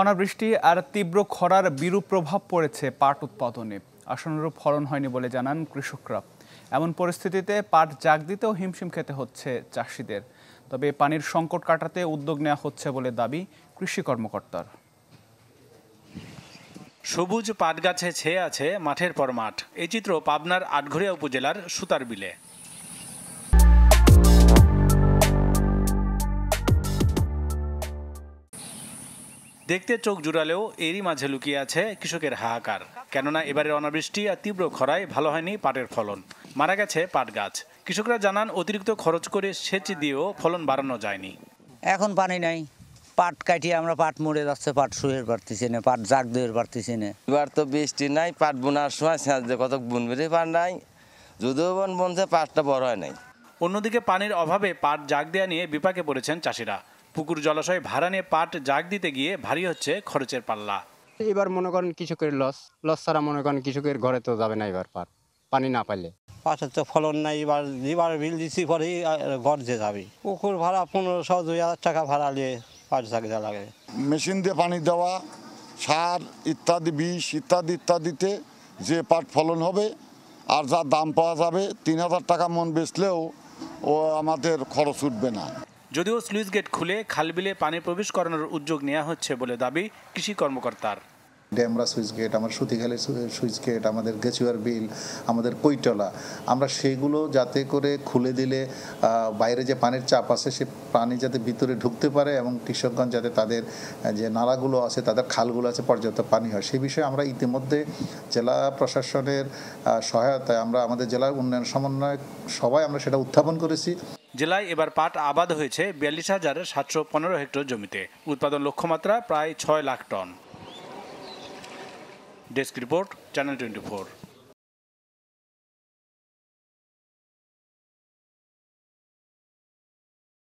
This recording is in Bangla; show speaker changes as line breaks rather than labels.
অনাবৃষ্টি আর তীব্র খরার বিরূপ প্রভাব পড়েছে পাট উৎপাদনে আসনরূপ ফলন হয়নি বলে জানান কৃষকরা এমন পরিস্থিতিতে পাট জাগ দিতেও হিমশিম খেতে হচ্ছে চাষিদের তবে পানির সংকট কাটাতে উদ্যোগ নেওয়া হচ্ছে বলে দাবি কৃষি কর্মকর্তার সবুজ পাট গাছে ছেয়ে আছে মাঠের পর মাঠ এই চিত্র পাবনার আটঘরিয়া উপজেলার সুতারবিলে দেখতে চোখ জুড়ালেও এরই মাঝে লুকিয়ে আছে কৃষকের হাহাকার কেননা এবারের অনাবৃষ্টি আর তীব্র খরায় ভালো হয়নি পাটের ফলন মারা গেছে পাট গাছ কৃষকরা জানান অতিরিক্ত খরচ করে সেচ দিয়েও ফলন বাড়ানো যায়নি এখন পানি নাই পাট কাটিয়ে আমরা পাট মরে যাচ্ছে পাট শুয়ের পারতেছি না পাট জাগ দুয়ের পারতেছি না এবার তো বৃষ্টি নাই পাট বোনার সময় সেচ দিয়ে কত বুনবে পাট নাই যদিও বন বনছে পাটটা বড় হয় নাই অন্যদিকে পানির অভাবে পাট জাগ দেওয়া নিয়ে বিপাকে পড়েছেন চাষিরা পুকুর জলাশয় ভাড়া নিয়ে পাট জাগ দিতে গিয়ে ভারী হচ্ছে খরচের পাল্লা এবার মনে করেন কৃষকের লস লস ছাড়া মনে করেন কৃষকের ঘরে তো যাবে না এবার পাট পানি না পাইলে পাটের তো ফলন নাই এবার এবার বিল দিচ্ছি পরেই ঘর যে যাবে পুকুর ভাড়া পনেরোশো দুই হাজার টাকা ভাড়া নিয়ে পাট জাগ দেওয়া লাগে
মেশিন দিয়ে পানি দেওয়া সার ইত্যাদি বিষ ইত্যাদি ইত্যাদিতে যে পাট ফলন হবে আর যা দাম পাওয়া যাবে তিন হাজার টাকা মন বেচলেও ও আমাদের খরচ উঠবে না
যদিও স্লুইস গেট খুলে খালবিলে পানি প্রবেশ করানোর উদ্যোগ নেওয়া হচ্ছে বলে দাবি কৃষি কর্মকর্তার
ড্যামরা সুইচ গেট আমার সুতিখালি সুইচ গেট আমাদের গেচুয়ার বিল আমাদের কৈটলা আমরা সেগুলো যাতে করে খুলে দিলে বাইরে যে পানির চাপ আছে সে পানি যাতে ভিতরে ঢুকতে পারে এবং কৃষকগণ যাতে তাদের যে নালাগুলো আছে তাদের খালগুলো আছে পর্যাপ্ত পানি হয় সে বিষয়ে আমরা ইতিমধ্যে জেলা প্রশাসনের সহায়তায় আমরা আমাদের জেলার উন্নয়ন সমন্বয় সবাই আমরা সেটা উত্থাপন করেছি
জেলায় এবার পাট আবাদ হয়েছে বিয়াল্লিশ হাজার সাতশো পনেরো হেক্টর জমিতে উৎপাদন লক্ষ্যমাত্রা প্রায় ছয় lakh ton Desk Report, Channel 24.